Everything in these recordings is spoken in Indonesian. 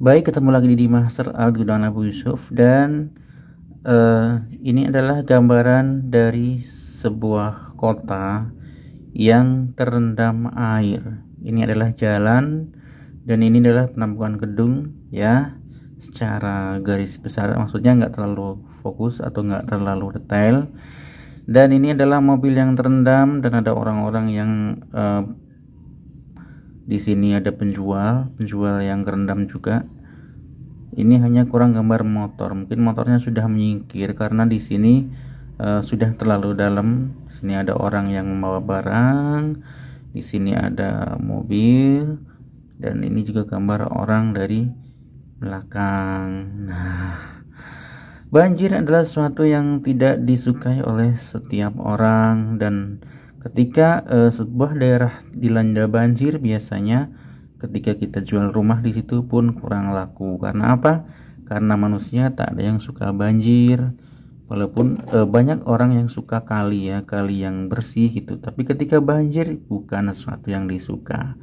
Baik, ketemu lagi di Master Al Gudana Abu Yusuf dan uh, ini adalah gambaran dari sebuah kota yang terendam air. Ini adalah jalan dan ini adalah penampungan gedung ya secara garis besar maksudnya nggak terlalu fokus atau nggak terlalu detail dan ini adalah mobil yang terendam dan ada orang-orang yang uh, di sini ada penjual penjual yang kerendam juga ini hanya kurang gambar motor mungkin motornya sudah menyingkir karena di sini uh, sudah terlalu dalam di sini ada orang yang membawa barang di sini ada mobil dan ini juga gambar orang dari belakang nah banjir adalah sesuatu yang tidak disukai oleh setiap orang dan Ketika eh, sebuah daerah dilanda banjir biasanya ketika kita jual rumah di situ pun kurang laku. Karena apa? Karena manusia tak ada yang suka banjir. Walaupun eh, banyak orang yang suka kali ya, kali yang bersih gitu. Tapi ketika banjir bukan sesuatu yang disuka.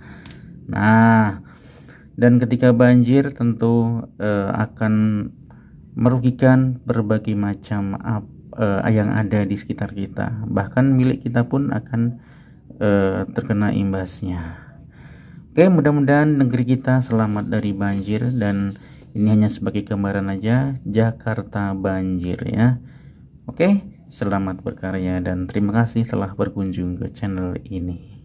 Nah, dan ketika banjir tentu eh, akan merugikan berbagai macam apa uh, yang ada di sekitar kita bahkan milik kita pun akan uh, terkena imbasnya oke mudah-mudahan negeri kita selamat dari banjir dan ini hanya sebagai gambaran aja Jakarta banjir ya oke selamat berkarya dan terima kasih telah berkunjung ke channel ini